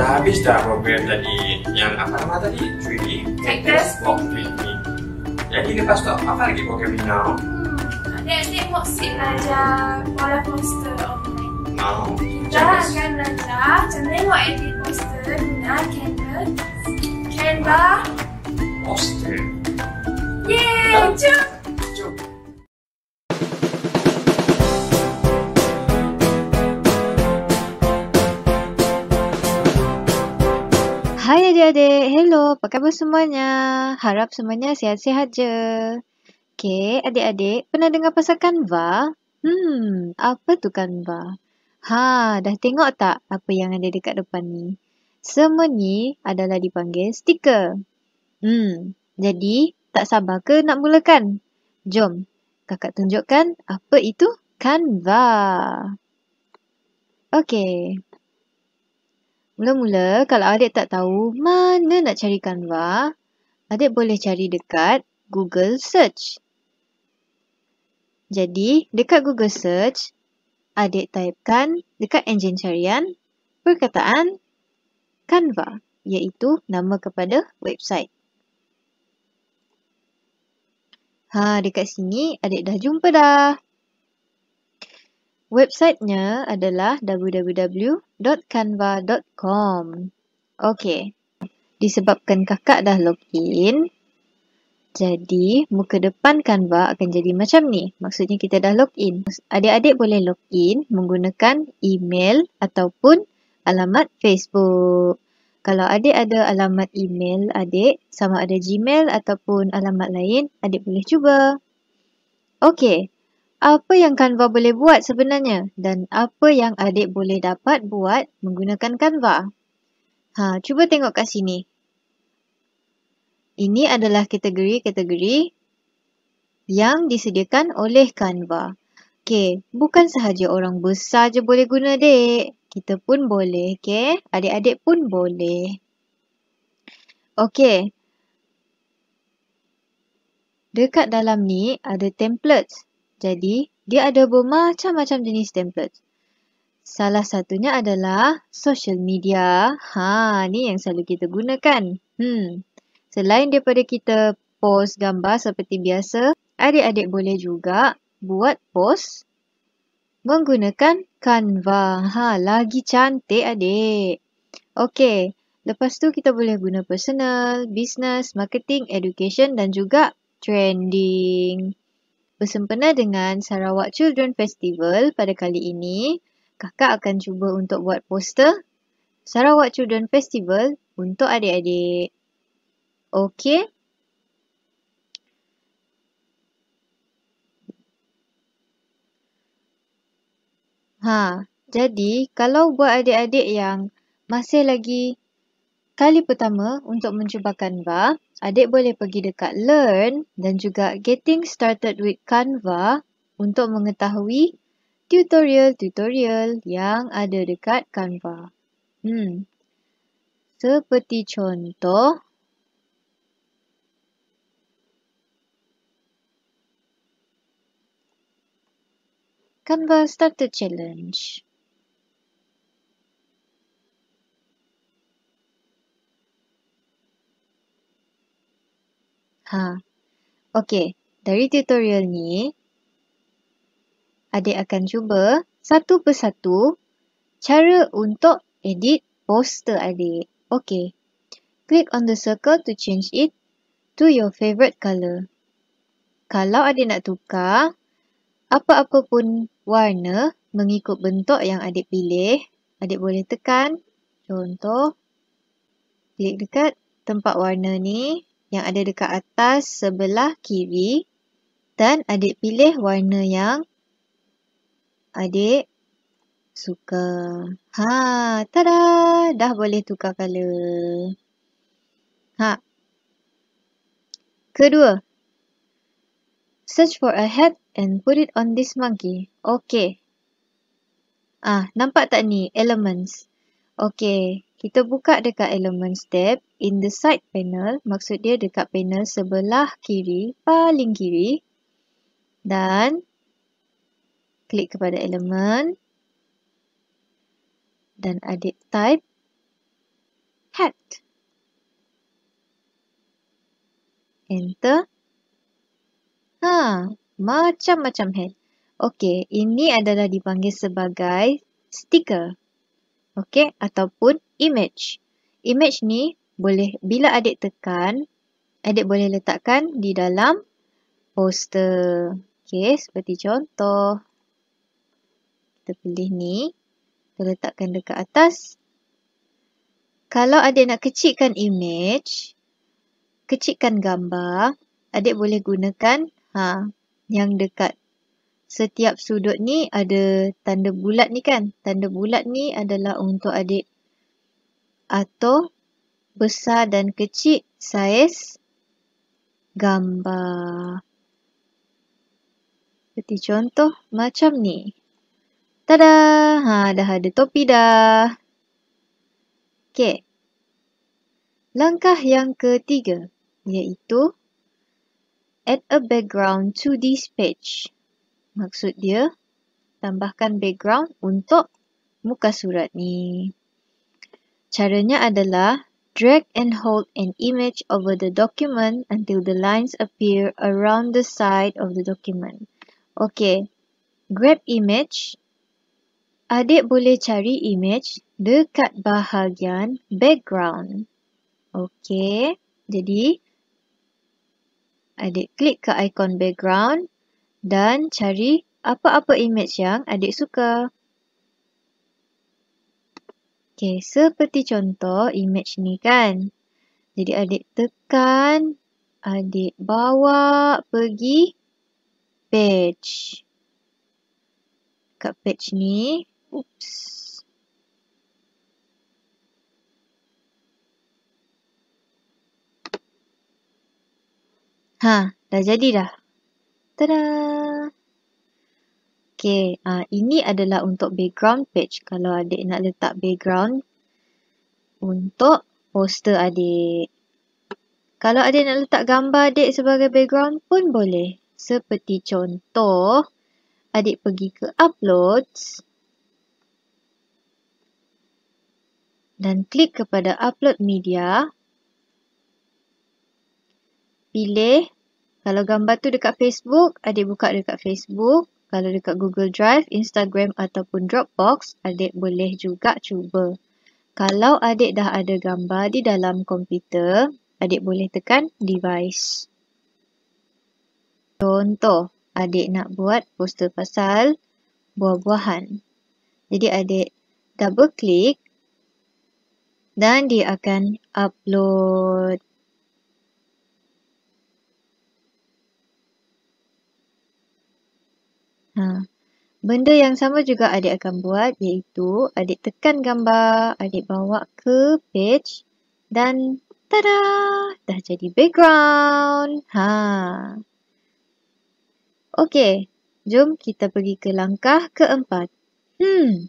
dah habis dah program tadi yang apa nama tadi? 3D Practice Walk 3D Jadi lepas tu apa lagi program ini now? Adik-adik hmm, mau sikit belajar pola poster online Oh Kita akan belajar macam mana nak edit poster guna Canva. Canva Poster Yeay! Cukup! Hai adik-adik. Hello. Apa khabar semuanya? Harap semuanya sihat-sihat je. Okay, adik-adik. Pernah dengar pasal Canva? Hmm, apa tu Canva? Ha, dah tengok tak apa yang ada dekat depan ni? Semua ni adalah dipanggil stiker. Hmm, jadi tak sabar ke nak mulakan? Jom, kakak tunjukkan apa itu Canva. Okay. Mula-mula kalau adik tak tahu mana nak cari Canva, adik boleh cari dekat Google Search. Jadi dekat Google Search, adik taipkan dekat enjin carian perkataan Canva iaitu nama kepada website. Ha, dekat sini adik dah jumpa dah. Websitenya adalah www.canva.com. Okey. Disebabkan kakak dah login, jadi muka depan Canva akan jadi macam ni. Maksudnya kita dah login. Adik-adik boleh login menggunakan email ataupun alamat Facebook. Kalau adik ada alamat email adik, sama ada Gmail ataupun alamat lain, adik boleh cuba. Okey apa yang Canva boleh buat sebenarnya dan apa yang adik boleh dapat buat menggunakan Canva. Ha, cuba tengok kat sini. Ini adalah kategori-kategori yang disediakan oleh Canva. Okey, bukan sahaja orang besar je boleh guna, dek. Kita pun boleh, okey. Adik-adik pun boleh. Okey. Dekat dalam ni ada templates. Jadi, dia ada bermacam-macam jenis template. Salah satunya adalah social media. Ha, ni yang selalu kita gunakan. Hmm. Selain daripada kita post gambar seperti biasa, adik-adik boleh juga buat post menggunakan Canva. Ha, lagi cantik adik. Okey, lepas tu kita boleh guna personal, business, marketing, education dan juga trending bersempena dengan Sarawak Children Festival pada kali ini, kakak akan cuba untuk buat poster Sarawak Children Festival untuk adik-adik. Okey. Ha, jadi kalau buat adik-adik yang masih lagi kali pertama untuk mencuba Canva, adik boleh pergi dekat Learn dan juga Getting Started with Canva untuk mengetahui tutorial-tutorial yang ada dekat Canva. Hmm. Seperti contoh, Canva Starter Challenge. Ha. Okey, dari tutorial ni adik akan cuba satu persatu cara untuk edit poster adik. Okey. Click on the circle to change it to your favorite color. Kalau adik nak tukar apa-apa pun warna mengikut bentuk yang adik pilih, adik boleh tekan contoh klik dekat tempat warna ni yang ada dekat atas sebelah kiri dan adik pilih warna yang adik suka. Ha, tada, dah boleh tukar colour. Ha. Kedua. Search for a hat and put it on this monkey. Okay. Ah, nampak tak ni elements? Okay, kita buka dekat elements tab in the side panel maksud dia dekat panel sebelah kiri paling kiri dan klik kepada element dan edit type hat enter ha macam-macam hat okey ini adalah dipanggil sebagai sticker okey ataupun image. Image ni boleh bila adik tekan, adik boleh letakkan di dalam poster. Okey, seperti contoh. Kita pilih ni. Kita letakkan dekat atas. Kalau adik nak kecilkan image, kecilkan gambar, adik boleh gunakan ha, yang dekat. Setiap sudut ni ada tanda bulat ni kan. Tanda bulat ni adalah untuk adik atau besar dan kecil saiz gambar. Seperti contoh macam ni. Tada! Ha, dah ada topi dah. Okey. Langkah yang ketiga iaitu add a background to this page. Maksud dia tambahkan background untuk muka surat ni. Caranya adalah drag and hold an image over the document until the lines appear around the side of the document. Okey, grab image. Adik boleh cari image dekat bahagian background. Okey, jadi adik klik ke ikon background dan cari apa-apa image yang adik suka. Okey, seperti contoh image ni kan. Jadi adik tekan, adik bawa pergi page. Kat page ni, oops. Ha, dah jadi dah. Tadaa! Okay, uh, ah, ini adalah untuk background page. Kalau adik nak letak background untuk poster adik. Kalau adik nak letak gambar adik sebagai background pun boleh. Seperti contoh, adik pergi ke uploads dan klik kepada upload media. Pilih, kalau gambar tu dekat Facebook, adik buka dekat Facebook kalau dekat Google Drive, Instagram ataupun Dropbox, adik boleh juga cuba. Kalau adik dah ada gambar di dalam komputer, adik boleh tekan device. Contoh, adik nak buat poster pasal buah-buahan. Jadi adik double klik dan dia akan upload Ha. Benda yang sama juga adik akan buat iaitu adik tekan gambar, adik bawa ke page dan tada, dah jadi background. Ha. Okey, jom kita pergi ke langkah keempat. Hmm.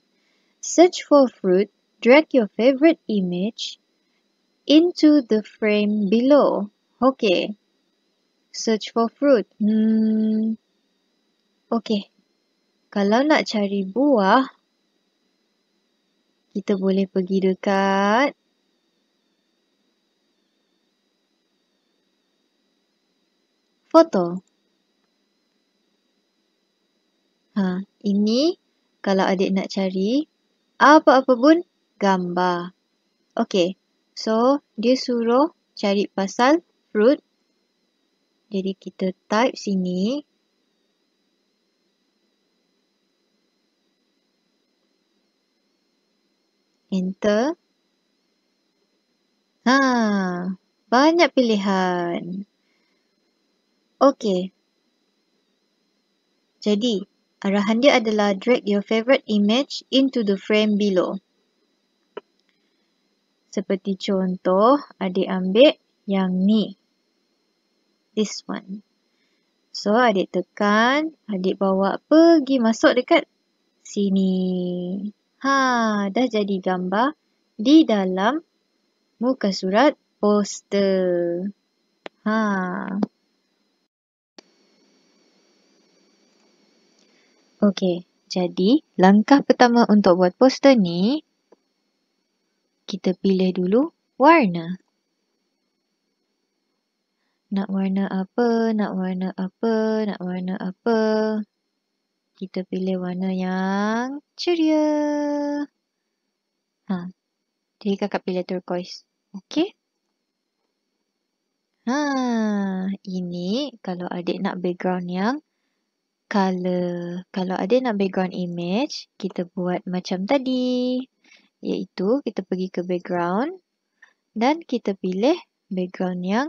Search for fruit, drag your favorite image into the frame below. Okey. Search for fruit. Hmm. Okey kalau nak cari buah, kita boleh pergi dekat foto. Ha, ini kalau adik nak cari apa-apa pun gambar. Okey. so dia suruh cari pasal fruit. Jadi kita type sini. enter. Ha, banyak pilihan. Okey. Jadi, arahan dia adalah drag your favorite image into the frame below. Seperti contoh, adik ambil yang ni. This one. So, adik tekan, adik bawa pergi masuk dekat sini. Ha, dah jadi gambar di dalam muka surat poster. Ha. Okey, jadi langkah pertama untuk buat poster ni kita pilih dulu warna. Nak warna apa, nak warna apa, nak warna apa kita pilih warna yang ceria. Ha. Jadi kakak pilih turquoise. Okey. Ha, ini kalau adik nak background yang color. Kalau adik nak background image, kita buat macam tadi. Iaitu kita pergi ke background dan kita pilih background yang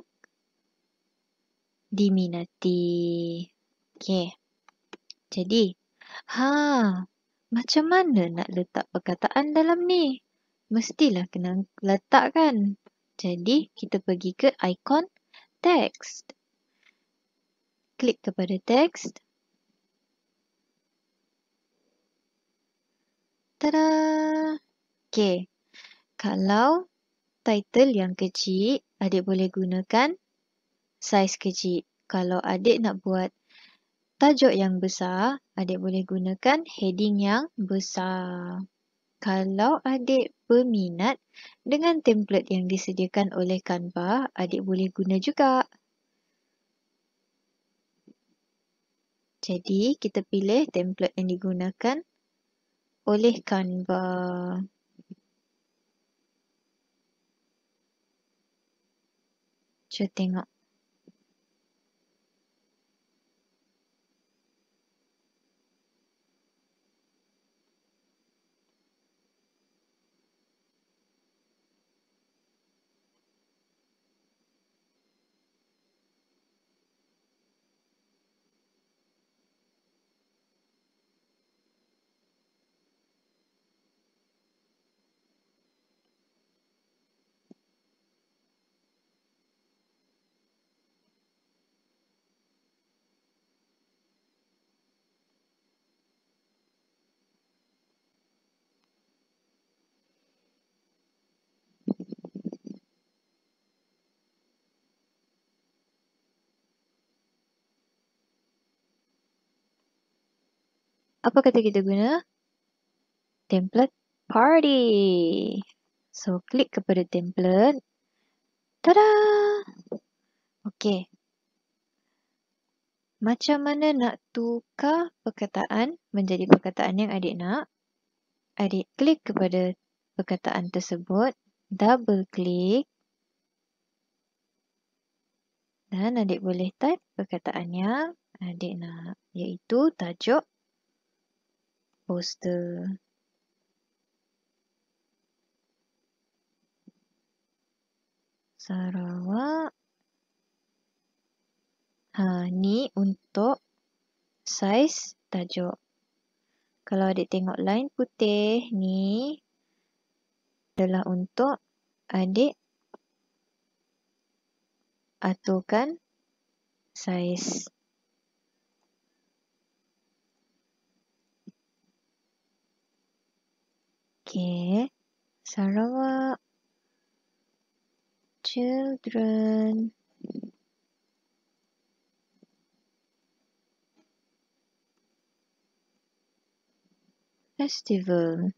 diminati. Okey. Jadi, Ha, macam mana nak letak perkataan dalam ni? Mestilah kena letak kan? Jadi, kita pergi ke ikon text. Klik kepada text. Tada! Okay. Kalau title yang kecil, adik boleh gunakan saiz kecil. Kalau adik nak buat tajuk yang besar, adik boleh gunakan heading yang besar. Kalau adik berminat dengan template yang disediakan oleh Canva, adik boleh guna juga. Jadi, kita pilih template yang digunakan oleh Canva. Cuba tengok. apa kata kita guna? Template party. So, klik kepada template. Tada! okey Macam mana nak tukar perkataan menjadi perkataan yang adik nak? Adik klik kepada perkataan tersebut. Double klik. Dan adik boleh type perkataan yang adik nak. Iaitu tajuk poster. Sarawak. Ha, ni untuk saiz tajuk. Kalau adik tengok line putih ni adalah untuk adik aturkan saiz. Okay. Sarawak. Children. Festival.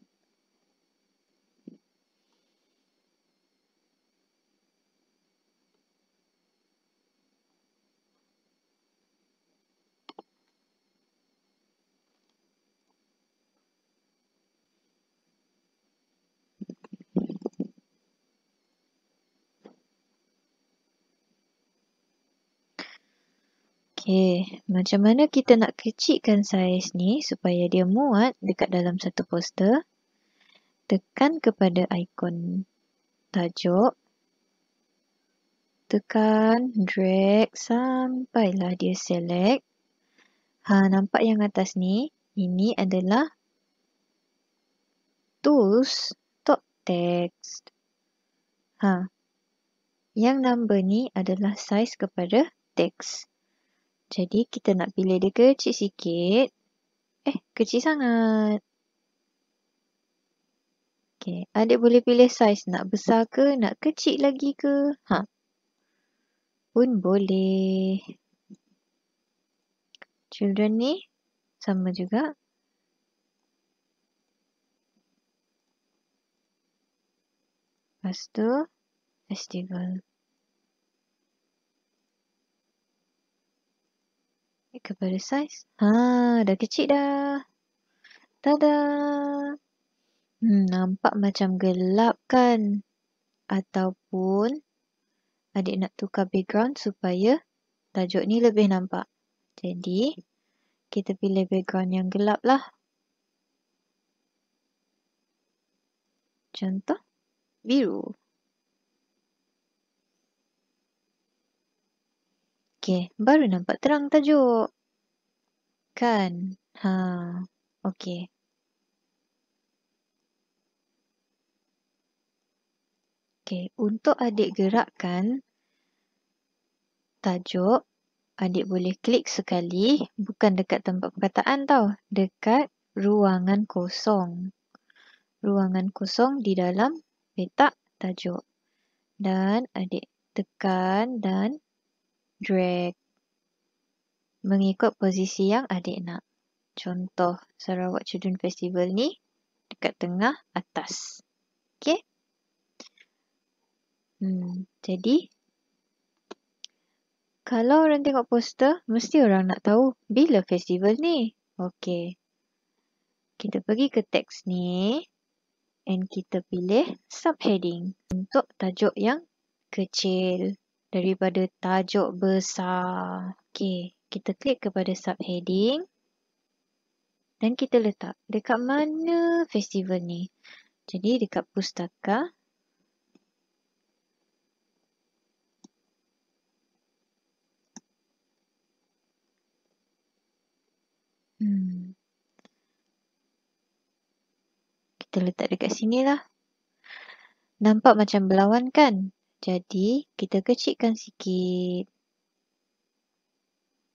Okay, macam mana kita nak kecikkan saiz ni supaya dia muat dekat dalam satu poster. Tekan kepada ikon tajuk. Tekan, drag sampailah dia select. Ha, nampak yang atas ni? Ini adalah tools top text. Ha. Yang number ni adalah size kepada text. Jadi kita nak pilih dia kecil sikit. Eh, kecil sangat. Okay, adik boleh pilih saiz nak besar ke, nak kecil lagi ke? Ha. Pun boleh. Children ni sama juga. Lepas tu, festival. kepada saiz. Ha, ah, dah kecil dah. Tada. Hmm, nampak macam gelap kan? Ataupun adik nak tukar background supaya tajuk ni lebih nampak. Jadi, kita pilih background yang gelap lah. Contoh, biru. Okay, baru nampak terang tajuk. Kan? Ha, okey. Okey, untuk adik gerakkan tajuk, adik boleh klik sekali, bukan dekat tempat perkataan tau, dekat ruangan kosong. Ruangan kosong di dalam petak tajuk. Dan adik tekan dan drag mengikut posisi yang adik nak. Contoh Sarawak Children Festival ni dekat tengah atas. Okay. Hmm, jadi, kalau orang tengok poster, mesti orang nak tahu bila festival ni. Okay. Kita pergi ke teks ni and kita pilih subheading untuk tajuk yang kecil daripada tajuk besar. Okay kita klik kepada subheading dan kita letak dekat mana festival ni. Jadi dekat pustaka. Hmm. Kita letak dekat sini lah. Nampak macam berlawan kan? Jadi, kita kecilkan sikit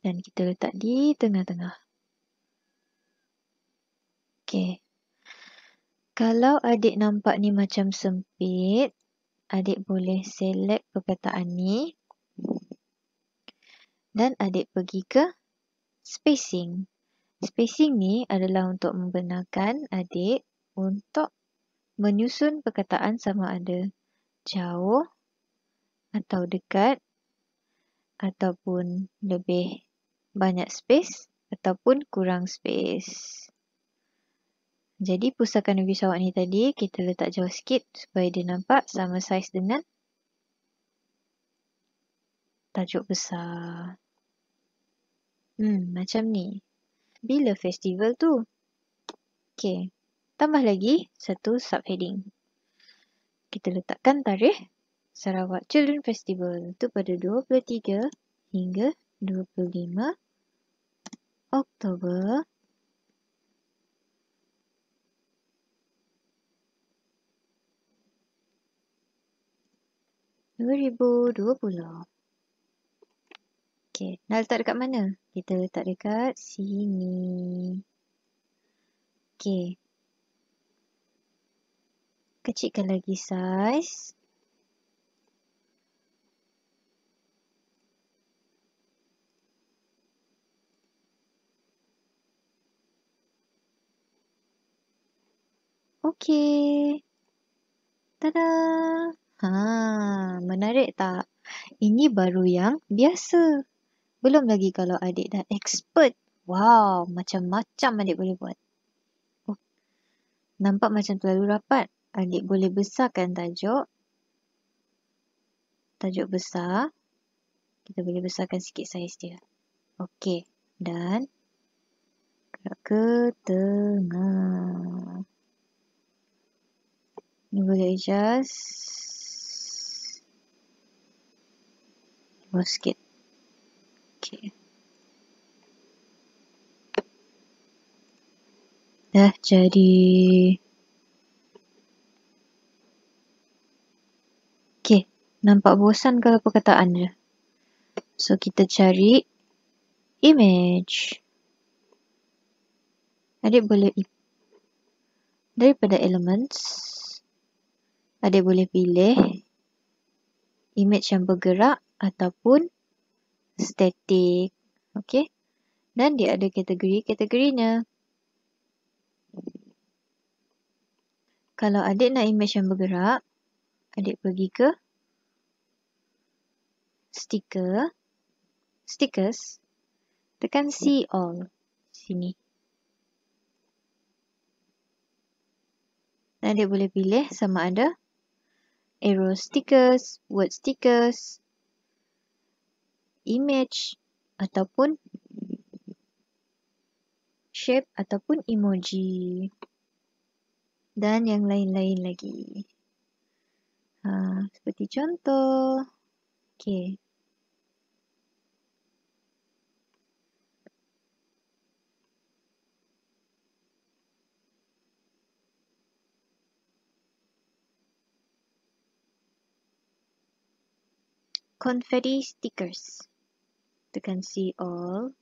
dan kita letak di tengah-tengah. Okey. Kalau adik nampak ni macam sempit, adik boleh select perkataan ni dan adik pergi ke spacing. Spacing ni adalah untuk membenarkan adik untuk menyusun perkataan sama ada jauh atau dekat ataupun lebih banyak space ataupun kurang space. Jadi pusatkan ubi sawak ni tadi, kita letak jauh sikit supaya dia nampak sama saiz dengan tajuk besar. Hmm, macam ni. Bila festival tu? Okay, tambah lagi satu subheading. Kita letakkan tarikh Sarawak Children Festival tu pada 23 hingga 25 Oktober 2020 Okay, nak letak dekat mana? Kita letak dekat sini Okay Kecilkan lagi size Okey. Tada. Ha, menarik tak? Ini baru yang biasa. Belum lagi kalau adik dah expert. Wow, macam-macam adik boleh buat. Oh, nampak macam terlalu rapat. Adik boleh besarkan tajuk. Tajuk besar. Kita boleh besarkan sikit saiz dia. Okey. Dan. ke tengah you will adjust your skin. Okay. Dah jadi. Okay. Nampak bosan kalau perkataan je. So kita cari image. Adik boleh daripada elements. Ada boleh pilih image yang bergerak ataupun static. Okey. Dan dia ada kategori-kategorinya. Kalau adik nak image yang bergerak, adik pergi ke sticker, stickers, tekan see all sini. Dan adik boleh pilih sama ada arrow stickers, word stickers, image ataupun shape ataupun emoji dan yang lain-lain lagi. Ha, seperti contoh. Okay, confetti stickers. You can see all.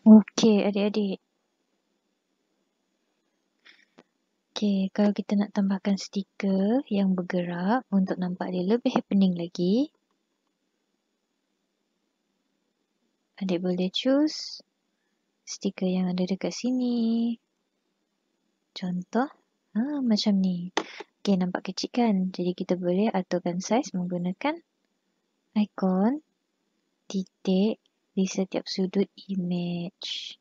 Okay, adik-adik. Okay, kalau kita nak tambahkan stiker yang bergerak untuk nampak dia lebih happening lagi. Adik boleh choose stiker yang ada dekat sini. Contoh, ha, macam ni. Okey, nampak kecil kan? Jadi kita boleh aturkan saiz menggunakan ikon titik di setiap sudut image.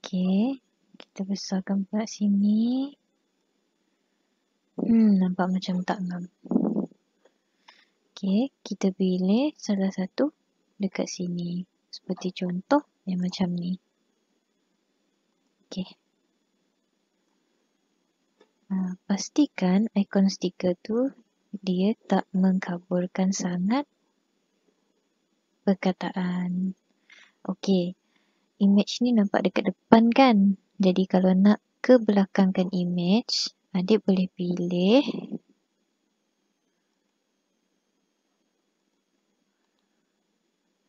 Okey, kita besarkan pula sini. Hmm, nampak macam tak ngam. Okey, kita pilih salah satu dekat sini. Seperti contoh yang macam ni. Okey. Ah, pastikan ikon stiker tu dia tak mengkaburkan sangat perkataan. Okey, image ni nampak dekat depan kan? Jadi kalau nak ke belakangkan image, adik boleh pilih.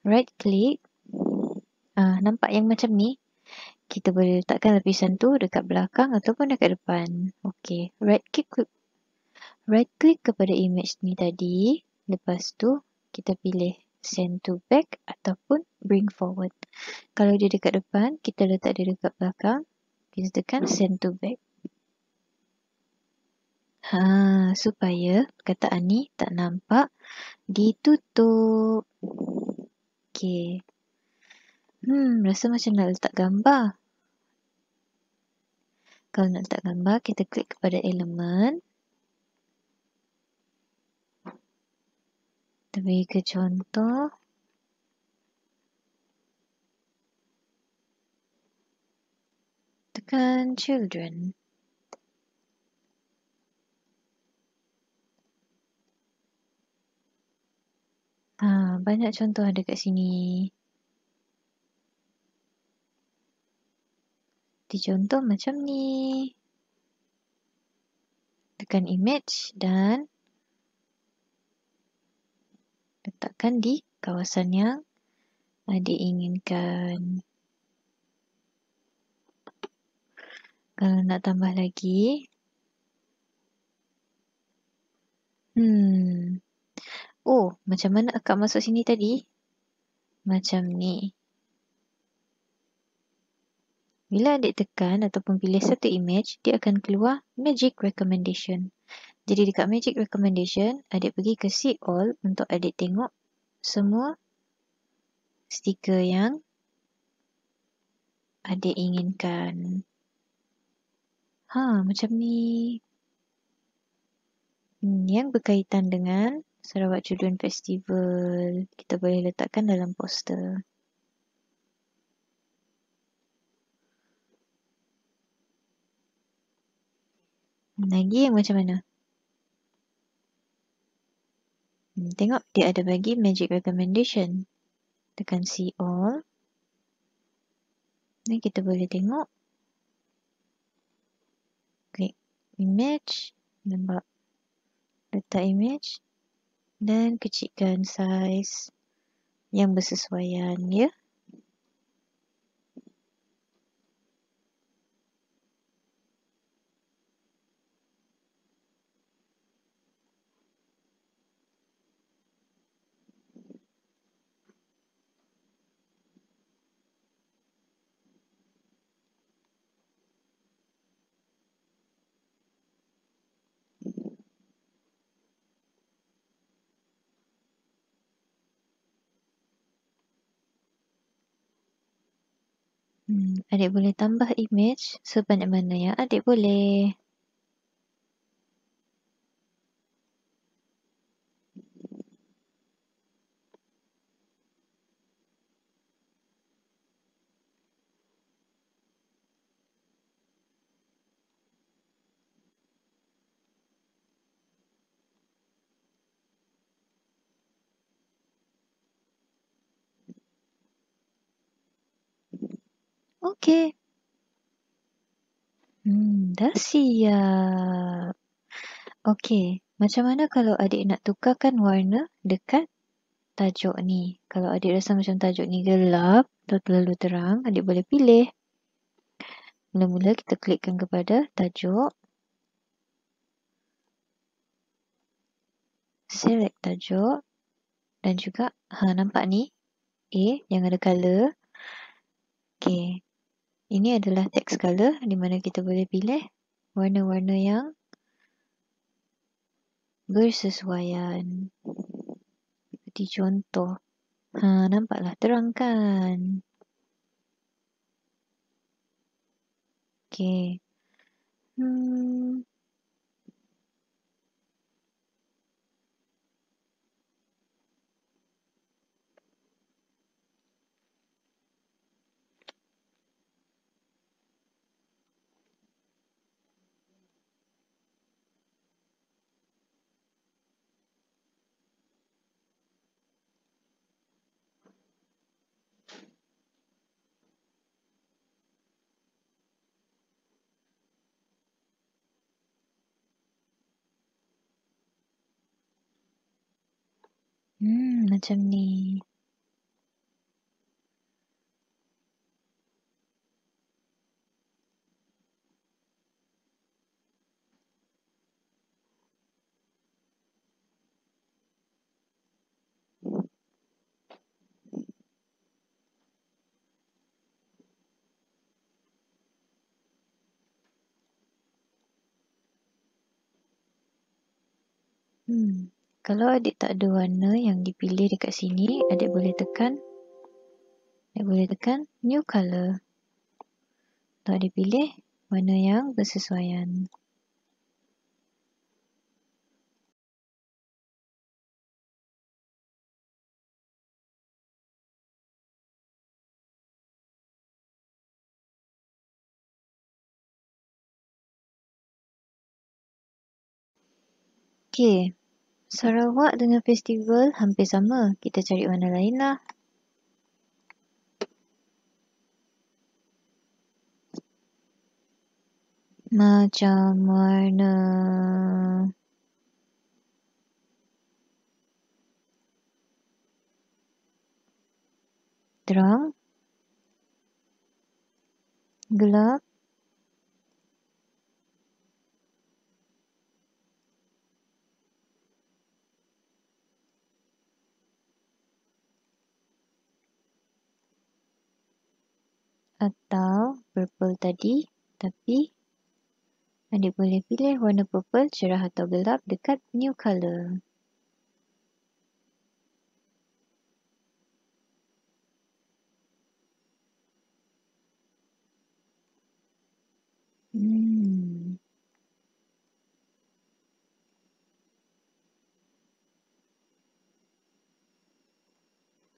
Right click. Ah, nampak yang macam ni? kita boleh letakkan lapisan tu dekat belakang ataupun dekat depan. Okey, right click right click kepada image ni tadi. Lepas tu kita pilih send to back ataupun bring forward. Kalau dia dekat depan, kita letak dia dekat belakang. Kita tekan send to back. Ha, supaya perkataan ni tak nampak ditutup. Okey. Hmm, rasa macam nak letak gambar. Kalau nak letak gambar, kita klik kepada elemen. Kita beri ke contoh. Tekan children. Ha, banyak contoh ada kat sini. seperti contoh macam ni. Tekan image dan letakkan di kawasan yang ada inginkan. Kalau nak tambah lagi. Hmm. Oh, macam mana akak masuk sini tadi? Macam ni. Bila anda tekan ataupun pilih satu image, dia akan keluar Magic Recommendation. Jadi dekat Magic Recommendation, adik pergi ke See All untuk adik tengok semua stiker yang adik inginkan. Ha, macam ni. Hmm, yang berkaitan dengan Sarawak Children Festival. Kita boleh letakkan dalam poster. yang macam mana? Tengok dia ada bagi magic recommendation. Tekan see all. Ni kita boleh tengok. Klik image. Nampak. Letak image. Dan kecilkan size yang bersesuaian ya. Yeah. Hmm, adik boleh tambah image sebanyak mana yang adik boleh. Okey. Hmm, dah siap. Okey, macam mana kalau adik nak tukarkan warna dekat tajuk ni? Kalau adik rasa macam tajuk ni gelap atau terlalu terang, adik boleh pilih. Mula-mula kita klikkan kepada tajuk. Select tajuk. Dan juga, ha, nampak ni? A yang ada colour. Okay. Ini adalah text color di mana kita boleh pilih warna-warna yang bersesuaian. Seperti contoh. Ha, nampaklah terangkan. Okay. Hmm. อืมมันจะมีอืม Kalau adik tak ada warna yang dipilih dekat sini, adik boleh tekan. Adik boleh tekan new color. Untuk adik pilih warna yang bersesuaian. Okay, Sarawak dengan festival hampir sama. Kita cari mana lain lah. Macam mana? Terang? Gelap? atau purple tadi tapi anda boleh pilih warna purple cerah atau gelap dekat new color. Hmm.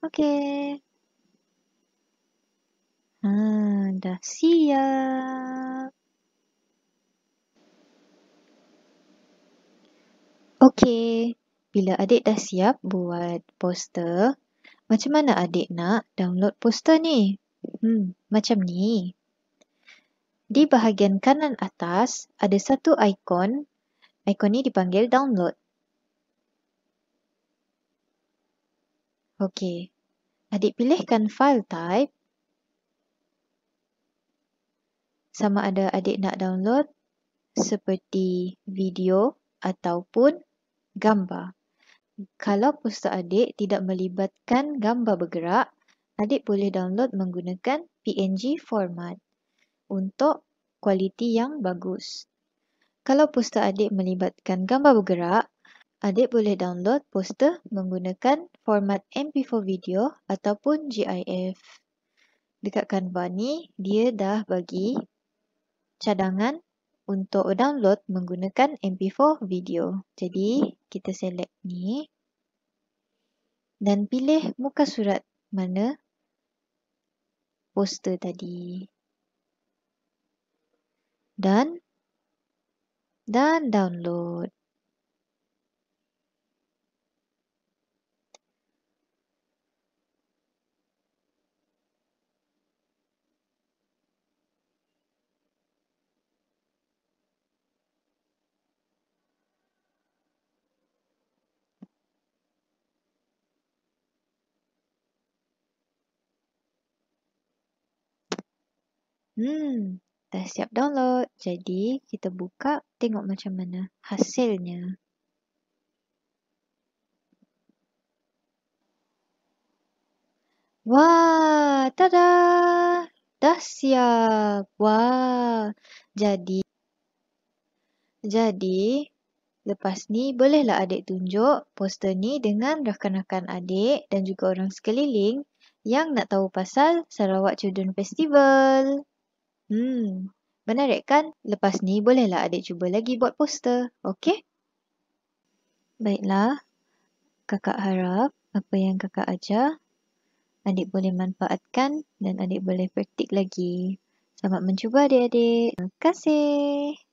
Okay. Ah, dah siap. Okey, bila adik dah siap buat poster, macam mana adik nak download poster ni? Hmm, macam ni. Di bahagian kanan atas ada satu ikon. Ikon ni dipanggil download. Okey. Adik pilihkan file type sama ada adik nak download seperti video ataupun gambar. Kalau poster adik tidak melibatkan gambar bergerak, adik boleh download menggunakan PNG format untuk kualiti yang bagus. Kalau poster adik melibatkan gambar bergerak, adik boleh download poster menggunakan format MP4 video ataupun GIF. Dekat Canva ni, dia dah bagi cadangan untuk download menggunakan MP4 video. Jadi, kita select ni dan pilih muka surat mana poster tadi. Dan dan download. Hmm, dah siap download. Jadi, kita buka tengok macam mana hasilnya. Wah, tada! Dah siap. Wah. Jadi Jadi Lepas ni bolehlah adik tunjuk poster ni dengan rakan-rakan adik dan juga orang sekeliling yang nak tahu pasal Sarawak Children Festival. Hmm, menarik kan? Lepas ni bolehlah adik cuba lagi buat poster, okey? Baiklah, kakak harap apa yang kakak ajar, adik boleh manfaatkan dan adik boleh praktik lagi. Selamat mencuba adik-adik. Terima kasih.